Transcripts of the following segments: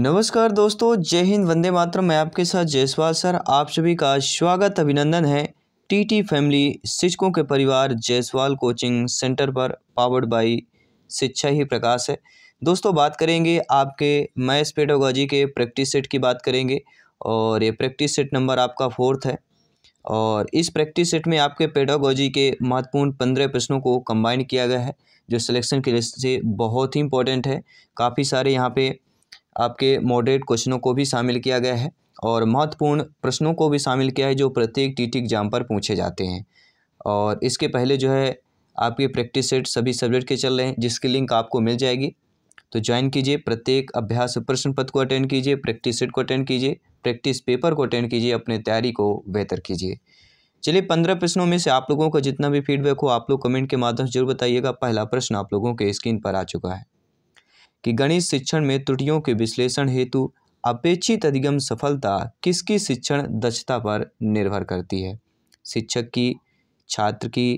नमस्कार दोस्तों जय हिंद वंदे मातरम मैं आपके साथ जयसवाल सर आप सभी का स्वागत अभिनंदन है टीटी फैमिली शिक्षकों के परिवार जयसवाल कोचिंग सेंटर पर पावर्ड बाई शिक्षा ही प्रकाश है दोस्तों बात करेंगे आपके मैथ्स पेडोगॉजी के प्रैक्टिस सेट की बात करेंगे और ये प्रैक्टिस सेट नंबर आपका फोर्थ है और इस प्रैक्टिस सेट में आपके पेडोगॉजी के महत्वपूर्ण पंद्रह प्रश्नों को कम्बाइन किया गया है जो सिलेक्शन के लिए से बहुत ही इंपॉर्टेंट है काफ़ी सारे यहाँ पे आपके मॉडरेट क्वेश्चनों को भी शामिल किया गया है और महत्वपूर्ण प्रश्नों को भी शामिल किया है जो प्रत्येक टीटी एग्ज़ाम पर पूछे जाते हैं और इसके पहले जो है आपके प्रैक्टिस सेट सभी सब्जेक्ट के चल रहे हैं जिसकी लिंक आपको मिल जाएगी तो ज्वाइन कीजिए प्रत्येक अभ्यास प्रश्न पत्र को अटेंड कीजिए प्रैक्टिस सेट को अटेंड कीजिए प्रैक्टिस पेपर को अटेंड कीजिए अपनी तैयारी को बेहतर कीजिए चलिए पंद्रह प्रश्नों में से आप लोगों का जितना भी फीडबैक हो आप लोग कमेंट के माध्यम से जरूर बताइएगा पहला प्रश्न आप लोगों के स्क्रीन पर आ चुका है कि गणित शिक्षण में त्रुटियों के विश्लेषण हेतु अपेक्षित अधिगम सफलता किसकी शिक्षण दक्षता पर निर्भर करती है शिक्षक की छात्र की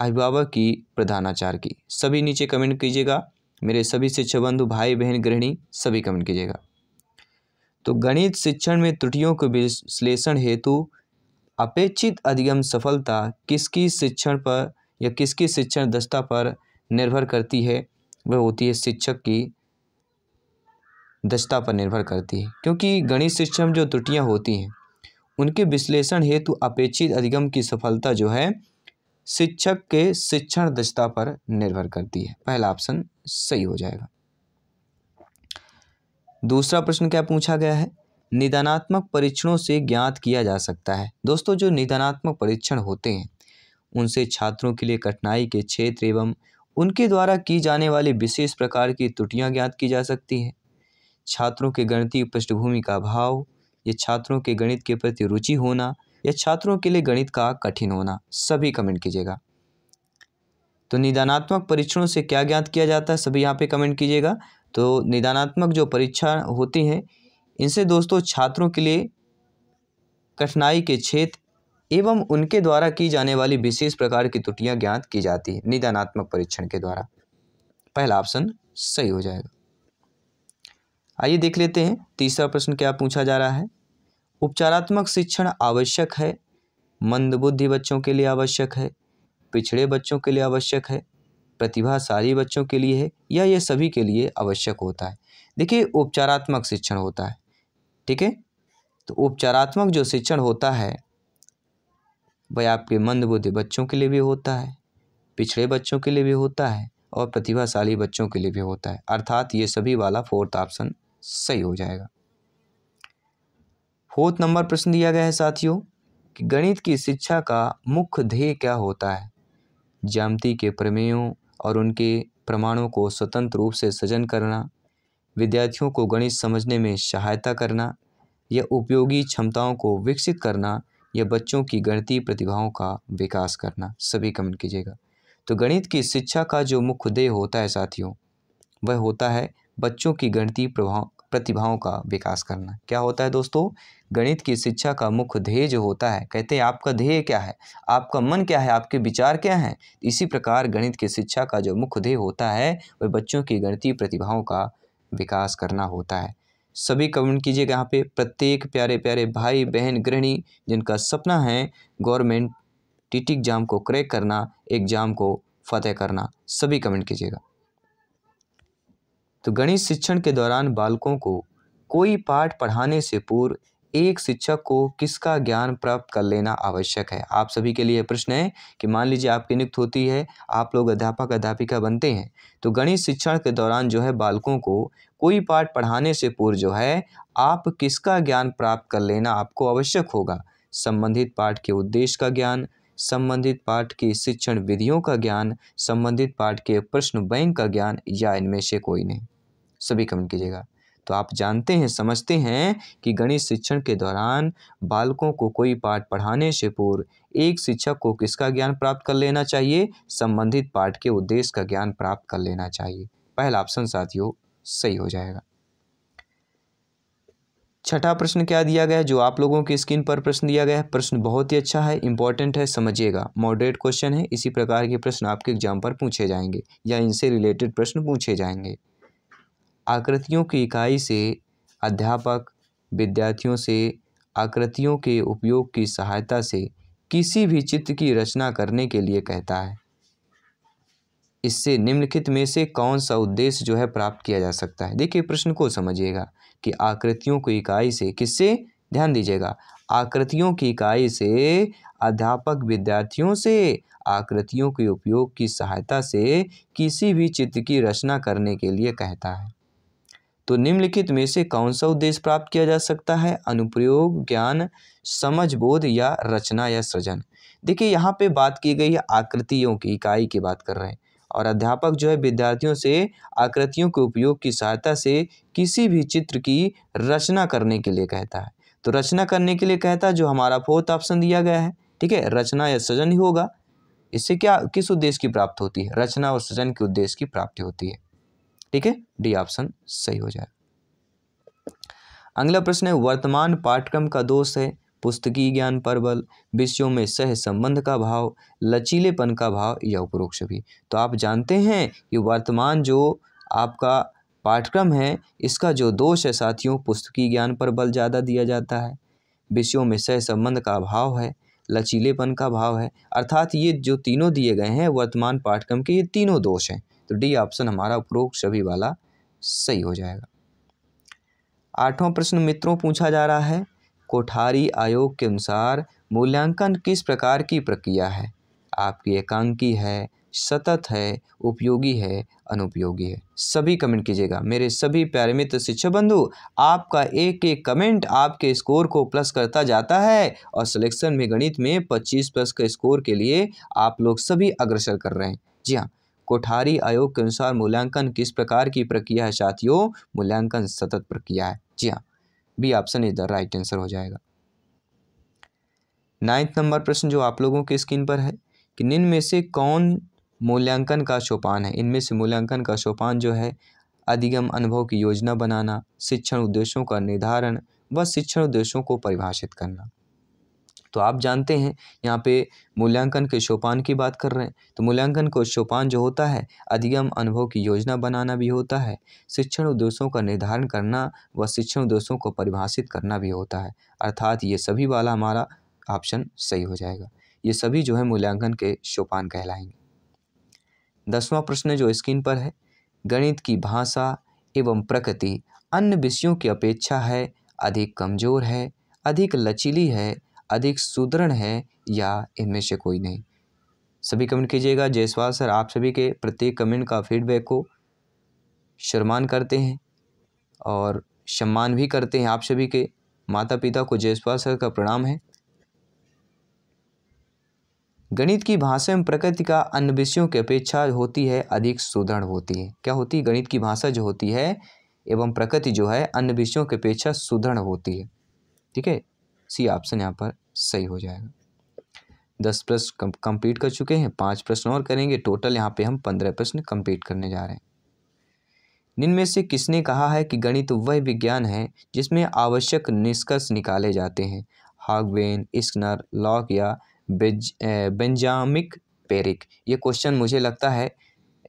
अभिभावक की प्रधानाचार्य की सभी नीचे कमेंट कीजिएगा मेरे सभी शिक्षक बंधु भाई बहन गृहिणी सभी कमेंट कीजिएगा तो गणित शिक्षण में त्रुटियों के विश्लेषण हेतु अपेक्षित अधिगम सफलता किसकी शिक्षण पर या किसकी शिक्षण दक्षता पर निर्भर करती है वह होती है शिक्षक की दक्षता पर निर्भर करती है क्योंकि गणित शिक्षा में जो त्रुटियाँ होती हैं उनके विश्लेषण हेतु अपेक्षित अधिगम की सफलता जो है शिक्षक के शिक्षण दक्षता पर निर्भर करती है पहला ऑप्शन सही हो जाएगा दूसरा प्रश्न क्या पूछा गया है निदानात्मक परीक्षणों से ज्ञात किया जा सकता है दोस्तों जो निदानात्मक परीक्षण होते हैं उनसे छात्रों के लिए कठिनाई के क्षेत्र एवं उनके द्वारा की जाने वाली विशेष प्रकार की त्रुटियां ज्ञात की जा सकती हैं छात्रों के गणितीय पृष्ठभूमि का अभाव या छात्रों के गणित के प्रति रुचि होना या छात्रों के लिए गणित का कठिन होना सभी कमेंट कीजिएगा तो निदानात्मक परीक्षणों से क्या ज्ञात किया जाता है सभी यहाँ पे कमेंट कीजिएगा तो निदानात्मक जो परीक्षा होती हैं इनसे दोस्तों छात्रों के लिए कठिनाई के क्षेत्र एवं उनके द्वारा की जाने वाली विशेष प्रकार की त्रुटियाँ ज्ञात की जाती है निदानात्मक परीक्षण के द्वारा पहला ऑप्शन सही हो जाएगा आइए देख लेते हैं तीसरा प्रश्न क्या पूछा जा रहा है उपचारात्मक शिक्षण आवश्यक है मंदबुद्धि बच्चों के लिए आवश्यक है पिछड़े बच्चों के लिए आवश्यक है प्रतिभाशाली बच्चों के लिए है या ये सभी के लिए आवश्यक होता है देखिए उपचारात्मक शिक्षण होता है ठीक है तो उपचारात्मक जो शिक्षण होता है वह आपके मंदबुद्धि बच्चों के लिए भी होता है पिछड़े बच्चों के लिए भी होता है और प्रतिभाशाली बच्चों के लिए भी होता है अर्थात ये सभी वाला फोर्थ ऑप्शन सही हो जाएगा फोर्थ नंबर प्रश्न दिया गया है साथियों कि गणित की शिक्षा का मुख्य ध्येय क्या होता है ज्यामिति के प्रमेयों और उनके प्रमाणों को स्वतंत्र रूप से सजन करना विद्यार्थियों को गणित समझने में सहायता करना या उपयोगी क्षमताओं को विकसित करना या बच्चों की गणितीय प्रतिभाओं का विकास करना सभी कमेंट कीजिएगा तो गणित की शिक्षा का जो मुख्य ध्येय होता है साथियों वह होता है बच्चों की गणितीय प्रभाव प्रतिभाओं का विकास करना क्या होता है दोस्तों गणित की शिक्षा का मुख्य ध्येय जो होता है कहते हैं आपका ध्येय क्या है आपका मन क्या है आपके विचार क्या हैं इसी प्रकार गणित की शिक्षा का जो मुख्य ध्येय होता है वह बच्चों की गणितीय प्रतिभाओं का विकास करना होता है सभी कमेंट कीजिएगा यहाँ पे प्रत्येक प्यारे प्यारे भाई बहन गृहिणी जिनका सपना है गवर्नमेंट टीटी एग्ज़ाम को क्रैक करना एग्ज़ाम को फतेह करना सभी कमेंट कीजिएगा तो गणित शिक्षण के दौरान बालकों को कोई पाठ पढ़ाने से पूर्व एक शिक्षक को किसका ज्ञान प्राप्त कर लेना आवश्यक है आप सभी के लिए प्रश्न है कि मान लीजिए आपकी नियुक्त होती है आप लोग अध्यापक अध्यापिका बनते हैं तो गणित शिक्षण के दौरान जो है बालकों को कोई पाठ पढ़ाने से पूर्व जो है आप किसका ज्ञान प्राप्त कर लेना आपको आवश्यक होगा संबंधित पाठ के उद्देश्य का ज्ञान संबंधित पाठ की शिक्षण विधियों का ज्ञान संबंधित पाठ के प्रश्न बैंक का ज्ञान या इनमें से कोई नहीं सभी कमेंट कीजिएगा तो आप जानते हैं समझते हैं कि गणित शिक्षण के दौरान बालकों को कोई पाठ पढ़ाने से पूर्व एक शिक्षक को किसका ज्ञान प्राप्त कर लेना चाहिए संबंधित पाठ के उद्देश्य का ज्ञान प्राप्त कर लेना चाहिए पहला ऑप्शन साथियों सही हो जाएगा छठा प्रश्न क्या दिया गया है जो आप लोगों की स्क्रीन पर प्रश्न दिया गया है प्रश्न बहुत ही अच्छा है इंपॉर्टेंट है समझिएगा मॉडरेट क्वेश्चन है इसी प्रकार के प्रश्न आपके एग्जाम पर पूछे जाएंगे या इनसे रिलेटेड प्रश्न पूछे जाएंगे आकृतियों की इकाई से अध्यापक विद्यार्थियों से आकृतियों के उपयोग की सहायता से किसी भी चित्र की रचना करने के लिए कहता है इससे निम्नलिखित में से कौन सा उद्देश्य जो है प्राप्त किया जा सकता है देखिए प्रश्न को समझिएगा कि आकृतियों की इकाई से किससे ध्यान दीजिएगा आकृतियों की इकाई से अध्यापक विद्यार्थियों से आकृतियों के उपयोग की सहायता से किसी भी चित्र की रचना करने के लिए कहता है तो निम्नलिखित में से कौन सा उद्देश्य प्राप्त किया जा सकता है अनुप्रयोग ज्ञान समझ बोध या रचना या सृजन देखिए यहाँ पे बात की गई है आकृतियों की इकाई की बात कर रहे हैं और अध्यापक जो है विद्यार्थियों से आकृतियों के उपयोग की सहायता से किसी भी चित्र की रचना करने के लिए कहता है तो रचना करने के लिए कहता है जो हमारा फोर्थ ऑप्शन दिया गया है ठीक है रचना या सृजन ही होगा इससे क्या किस उद्देश्य की प्राप्ति होती है रचना और सृजन के उद्देश्य की प्राप्ति होती है ठीक है डी ऑप्शन सही हो जाएगा अगला प्रश्न है वर्तमान पाठ्यक्रम का दोष है पुस्तकीय ज्ञान पर बल विषयों में सह संबंध का भाव लचीलेपन का भाव या उपरोक्ष भी तो आप जानते हैं कि वर्तमान जो आपका पाठ्यक्रम है इसका जो दोष है साथियों पुस्तकीय ज्ञान पर बल ज़्यादा दिया जाता है विषयों में सह संबंध का भाव है लचीलेपन का भाव है अर्थात ये जो तीनों दिए गए हैं वर्तमान पाठ्यक्रम के ये तीनों दोष हैं तो डी ऑप्शन हमारा उपरोक्त सभी वाला सही हो जाएगा आठवां प्रश्न मित्रों पूछा जा रहा है कोठारी आयोग के अनुसार मूल्यांकन किस प्रकार की प्रक्रिया है आपकी एकांकी है सतत है उपयोगी है अनुपयोगी है सभी कमेंट कीजिएगा मेरे सभी प्यारे मित्र शिक्षक बंधु आपका एक एक कमेंट आपके स्कोर को प्लस करता जाता है और सिलेक्शन में गणित में 25 प्लस के स्कोर के लिए आप लोग सभी अग्रसर कर रहे हैं जी हाँ कोठारी आयोग के अनुसार मूल्यांकन किस प्रकार की प्रक्रिया है साथियों मूल्यांकन सतत प्रक्रिया है जी हाँ B option is the right answer हो जाएगा नाइन्थ नंबर प्रश्न जो आप लोगों के स्क्रीन पर है कि निम्न में से कौन मूल्यांकन का सोपान है इनमें से मूल्यांकन का सोपान जो है अधिगम अनुभव की योजना बनाना शिक्षण उद्देश्यों का निर्धारण व शिक्षण उद्देश्यों को परिभाषित करना तो आप जानते हैं यहाँ पे मूल्यांकन के शोपान की बात कर रहे हैं तो मूल्यांकन को शोपान जो होता है अधिगम अनुभव की योजना बनाना भी होता है शिक्षण उद्देश्यों का निर्धारण करना व शिक्षण उद्देश्यों को परिभाषित करना भी होता है अर्थात ये सभी वाला हमारा ऑप्शन सही हो जाएगा ये सभी जो है मूल्यांकन के शोपान कहलाएंगे दसवां प्रश्न जो स्क्रीन पर है गणित की भाषा एवं प्रकृति अन्य विषयों की अपेक्षा है अधिक कमजोर है अधिक लचीली है अधिक सुदृढ़ हैं या इनमें से कोई नहीं सभी कमेंट कीजिएगा जयसवाल सर आप सभी के प्रत्येक कमेंट का फीडबैक को शर्मान करते हैं और सम्मान भी करते हैं आप सभी के माता पिता को जयसवाल सर का प्रणाम है गणित की भाषा एवं प्रकृति का अन्य विषयों की अपेक्षा होती है अधिक सुदृढ़ होती है क्या होती है गणित की भाषा जो होती है एवं प्रकृति जो है अन्य विषयों की अपेक्षा सुदृढ़ होती है ठीक है सी ऑप्शन यहाँ पर सही हो जाएगा दस प्रश्न कंप्लीट कर चुके हैं पांच प्रश्न और करेंगे टोटल यहाँ पे हम पंद्रह प्रश्न कंप्लीट करने जा रहे हैं निम्न से किसने कहा है कि गणित वह विज्ञान है जिसमें आवश्यक निष्कर्ष निकाले जाते हैं हागवेन स्कनर लॉक या बेंजामिक पेरिक ये क्वेश्चन मुझे लगता है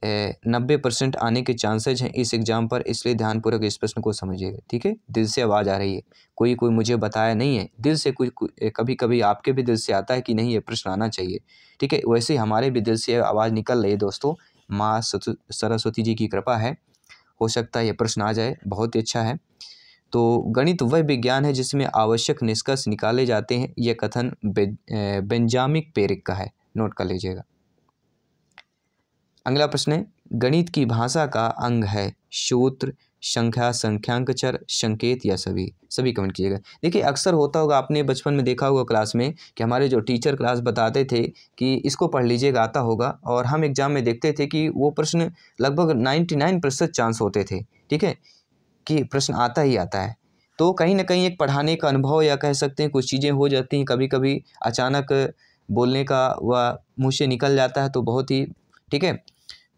नब्बे परसेंट आने के चांसेज हैं इस एग्ज़ाम पर इसलिए ध्यानपूर्वक इस प्रश्न को समझिएगा ठीक है दिल से आवाज़ आ रही है कोई कोई मुझे बताया नहीं है दिल से कुछ कभी कभी आपके भी दिल से आता है कि नहीं ये प्रश्न आना चाहिए ठीक है वैसे हमारे भी दिल से आवाज़ निकल रही है दोस्तों माँ सरस्वती जी की कृपा है हो सकता है ये प्रश्न आ जाए बहुत ही अच्छा है तो गणित वह विज्ञान है जिसमें आवश्यक निष्कर्ष निकाले जाते हैं यह कथन बेंजामिक पेरिक का है नोट कर लीजिएगा अगला प्रश्न है गणित की भाषा का अंग है सूत्र संख्या संख्यांक चर संकेत या सभी सभी कमेंट कीजिएगा देखिए अक्सर होता होगा आपने बचपन में देखा होगा क्लास में कि हमारे जो टीचर क्लास बताते थे कि इसको पढ़ लीजिएगा आता होगा और हम एग्ज़ाम में देखते थे कि वो प्रश्न लगभग नाइन्टी नाइन प्रतिशत चांस होते थे ठीक है कि प्रश्न आता ही आता है तो कहीं ना कहीं एक पढ़ाने का अनुभव या कह सकते हैं कुछ चीज़ें हो जाती हैं कभी कभी अचानक बोलने का व मुँह से निकल जाता है तो बहुत ही ठीक है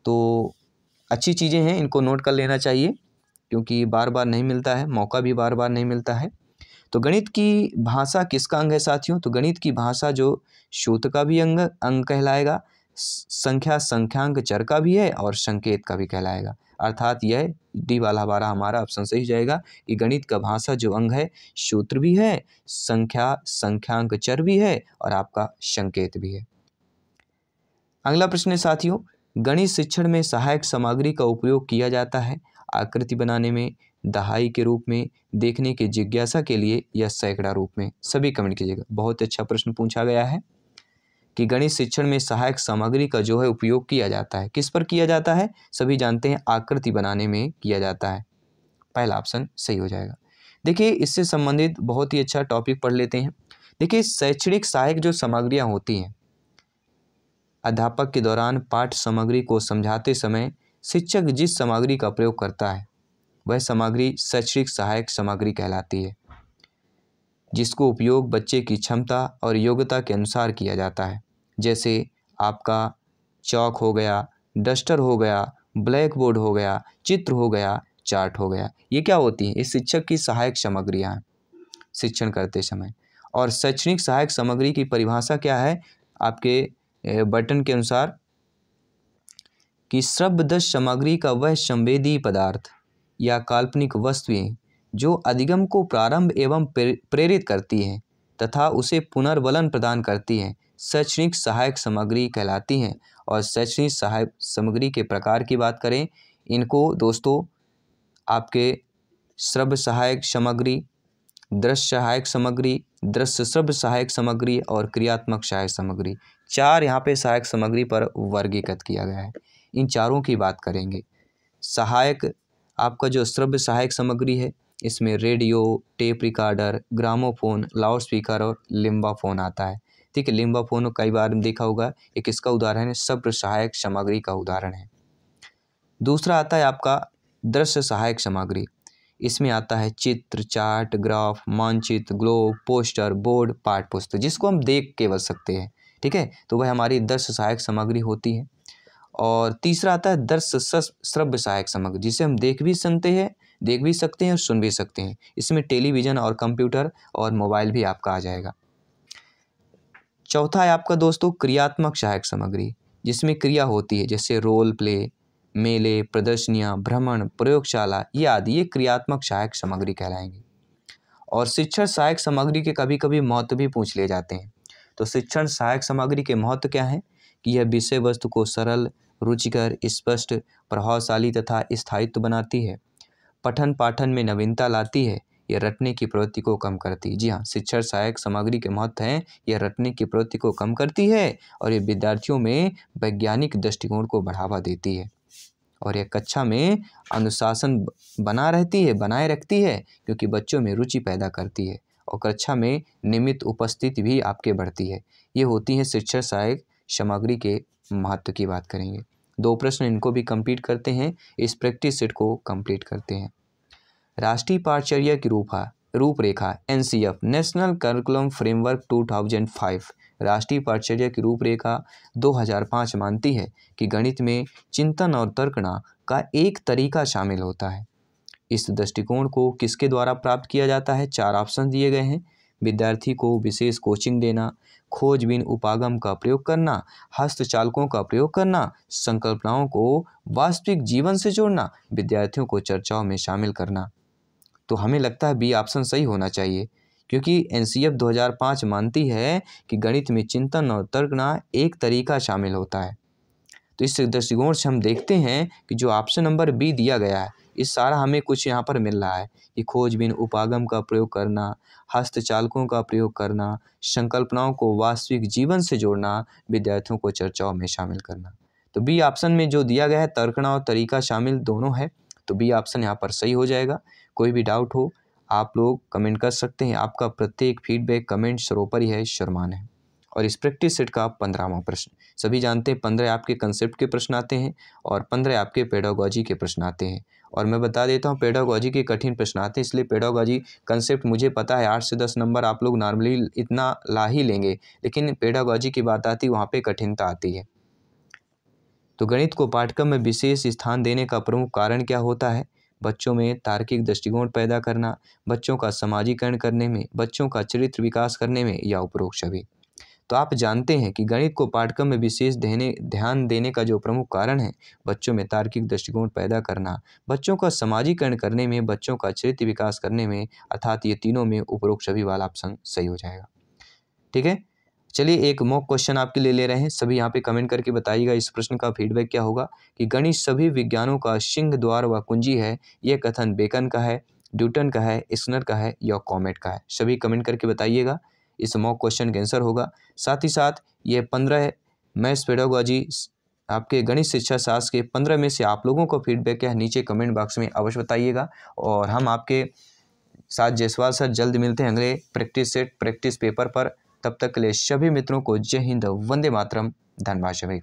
तो अच्छी चीज़ें हैं इनको नोट कर लेना चाहिए क्योंकि बार बार नहीं मिलता है मौका भी बार बार नहीं मिलता है तो गणित की भाषा किसका अंग है साथियों तो गणित की भाषा जो शोध का भी अंग अंग कहलाएगा संख्या संख्यांक चर का भी है और संकेत का भी कहलाएगा अर्थात यह डी वाला हमारा हमारा ऑप्शन सही जाएगा कि गणित का भाषा जो अंग है सूत्र भी है संख्या संख्यांक चर भी है और आपका संकेत भी है अगला प्रश्न है साथियों गणित शिक्षण में सहायक सामग्री का उपयोग किया जाता है आकृति बनाने में दहाई के रूप में देखने के जिज्ञासा के लिए या सैकड़ा रूप में सभी कमेंट कीजिएगा बहुत अच्छा प्रश्न पूछा गया है कि गणित शिक्षण में सहायक सामग्री का जो है उपयोग किया जाता है किस पर किया जाता है सभी जानते हैं आकृति बनाने में किया जाता है पहला ऑप्शन सही हो जाएगा देखिए इससे संबंधित बहुत ही अच्छा टॉपिक पढ़ लेते हैं देखिए शैक्षणिक सहायक जो सामग्रियाँ होती हैं अध्यापक के दौरान पाठ सामग्री को समझाते समय शिक्षक जिस सामग्री का प्रयोग करता है वह सामग्री शैक्षणिक सहायक सामग्री कहलाती है जिसको उपयोग बच्चे की क्षमता और योग्यता के अनुसार किया जाता है जैसे आपका चौक हो गया डस्टर हो गया ब्लैक बोर्ड हो गया चित्र हो गया चार्ट हो गया ये क्या होती है ये शिक्षक की सहायक सामग्रियाँ हैं शिक्षण करते समय और शैक्षणिक सहायक सामग्री की परिभाषा क्या है आपके बटन के अनुसार कि श्रब्दश सामग्री का वह संवेदी पदार्थ या काल्पनिक वस्तुएं जो अधिगम को प्रारंभ एवं प्रेरित करती हैं तथा उसे पुनर्वलन प्रदान करती हैं शैक्षणिक सहायक सामग्री कहलाती हैं और शैक्षणिक सहायक सामग्री के प्रकार की बात करें इनको दोस्तों आपके श्रव्य सहायक सामग्री दृश्य सहायक सामग्री दृश्य श्रभ सहायक सामग्री और क्रियात्मक सहायक सामग्री चार यहाँ पे सहायक सामग्री पर वर्गीकृत किया गया है इन चारों की बात करेंगे सहायक आपका जो श्रव्य सहायक सामग्री है इसमें radio tape recorder gramophone loud speaker और लिम्बा फ़ोन आता है ठीक है लिम्बा फ़ोन कई बार देखा होगा एक इसका उदाहरण है शब्द सहायक सामग्री का उदाहरण है दूसरा आता है आपका दृश्य सहायक सामग्री इसमें आता है चित्र चार्ट ग्राफ मानचित्र ग्लोब पोस्टर बोर्ड पाठ पुस्तक जिसको हम देख के बच सकते हैं ठीक है तो वह हमारी दर्श सहायक सामग्री होती है और तीसरा आता है दर्श श्रव्य सहायक सामग्री जिसे हम देख भी सुनते हैं देख भी सकते हैं और सुन भी सकते हैं इसमें टेलीविज़न और कंप्यूटर और मोबाइल भी आपका आ जाएगा चौथा है आपका दोस्तों क्रियात्मक सहायक सामग्री जिसमें क्रिया होती है जैसे रोल प्ले मेले प्रदर्शनियाँ भ्रमण प्रयोगशाला ये आदि ये क्रियात्मक सहायक सामग्री कहलाएंगे और शिक्षण सहायक सामग्री के कभी कभी महत्व भी पूछ लिए जाते हैं तो शिक्षण सहायक सामग्री के महत्व क्या है कि यह विषय वस्तु को सरल रुचिकर स्पष्ट प्रभावशाली तथा स्थायित्व बनाती है पठन पाठन में नवीनता लाती है यह रटने की प्रवृत्ति को कम करती है जी हाँ शिक्षण सहायक सामग्री के महत्व हैं यह रटने की प्रवृत्ति को कम करती है और ये विद्यार्थियों में वैज्ञानिक दृष्टिकोण को बढ़ावा देती है और यह कक्षा में अनुशासन बना रहती है बनाए रखती है क्योंकि बच्चों में रुचि पैदा करती है और कक्षा में निमित उपस्थिति भी आपके बढ़ती है ये होती हैं शिक्षा सहायक सामग्री के महत्व की बात करेंगे दो प्रश्न इनको भी कंप्लीट करते हैं इस प्रैक्टिस सेट को कंप्लीट करते हैं राष्ट्रीय पाठचर्या की रूपा रूपरेखा N C F national curriculum framework two thousand five राष्ट्रीय पाठचर्या की रूपरेखा दो हज़ार पाँच मानती है कि गणित में चिंतन और तर्कना का एक तरीका शामिल होता है इस दृष्टिकोण को किसके द्वारा प्राप्त किया जाता है चार ऑप्शन दिए गए हैं विद्यार्थी को विशेष कोचिंग देना खोजबीन उपागम का प्रयोग करना हस्तचालकों का प्रयोग करना संकल्पनाओं को वास्तविक जीवन से जोड़ना विद्यार्थियों को चर्चाओं में शामिल करना तो हमें लगता है बी ऑप्शन सही होना चाहिए क्योंकि एन 2005 मानती है कि गणित में चिंतन और तर्कना एक तरीका शामिल होता है तो इस दृष्टिकोण से हम देखते हैं कि जो ऑप्शन नंबर बी दिया गया है ये सारा हमें कुछ यहाँ पर मिल रहा है कि खोजबीन उपागम का प्रयोग करना हस्तचालकों का प्रयोग करना संकल्पनाओं को वास्तविक जीवन से जोड़ना विद्यार्थियों को चर्चाओं में शामिल करना तो बी ऑप्शन में जो दिया गया है तर्कणा और तरीका शामिल दोनों है तो बी ऑप्शन यहाँ पर सही हो जाएगा कोई भी डाउट हो आप लोग कमेंट कर सकते हैं आपका प्रत्येक फीडबैक कमेंट सरोपरि है शर्मान है और इस प्रैक्टिस सेट का पंद्रहवा प्रश्न सभी जानते हैं पंद्रह आपके कंसेप्ट के प्रश्न आते हैं और पंद्रह आपके पेडागोजी के प्रश्न आते हैं और मैं बता देता हूँ पेडागॉजी के कठिन प्रश्न आते हैं इसलिए पेडागॉजी कंसेप्ट मुझे पता है आठ से दस नंबर आप लोग नॉर्मली इतना ला ही लेंगे लेकिन पेडागॉजी की बात आती वहाँ पर कठिनता आती है तो गणित को पाठ्यक्रम में विशेष स्थान देने का प्रमुख कारण क्या होता है बच्चों में तार्किक दृष्टिकोण पैदा करना बच्चों का समाजीकरण करने में बच्चों का चरित्र विकास करने में या उपरोक्त सभी तो आप जानते हैं कि गणित को पाठ्यक्रम में विशेष देने ध्यान देने का जो प्रमुख कारण है बच्चों में तार्किक दृष्टिकोण पैदा करना बच्चों का सामाजिकरण करने में बच्चों का चरित्र विकास करने में अर्थात ये तीनों में उपरोक्त सभी वाला ऑप्शन सही हो जाएगा ठीक है चलिए एक मॉक क्वेश्चन आपके लिए ले रहे हैं सभी यहाँ पे कमेंट करके बताइएगा इस प्रश्न का फीडबैक क्या होगा कि गणित सभी विज्ञानों का सिंह द्वार व कुंजी है यह कथन बेकन का है ड्यूटन का है स्नर का है या कॉमेट का है सभी कमेंट करके बताइएगा इस मॉक क्वेश्चन का आंसर होगा साथ ही साथ ये पंद्रह मैथ्स पेडोगोजी आपके गणित शिक्षा शास्त्र के पंद्रह में से आप लोगों को फीडबैक है नीचे कमेंट बॉक्स में अवश्य बताइएगा और हम आपके साथ जयसवाल सर जल्द मिलते हैं अगले प्रैक्टिस सेट प्रैक्टिस पेपर पर तब तक के लिए सभी मित्रों को जय हिंद वंदे मातरम धनबाद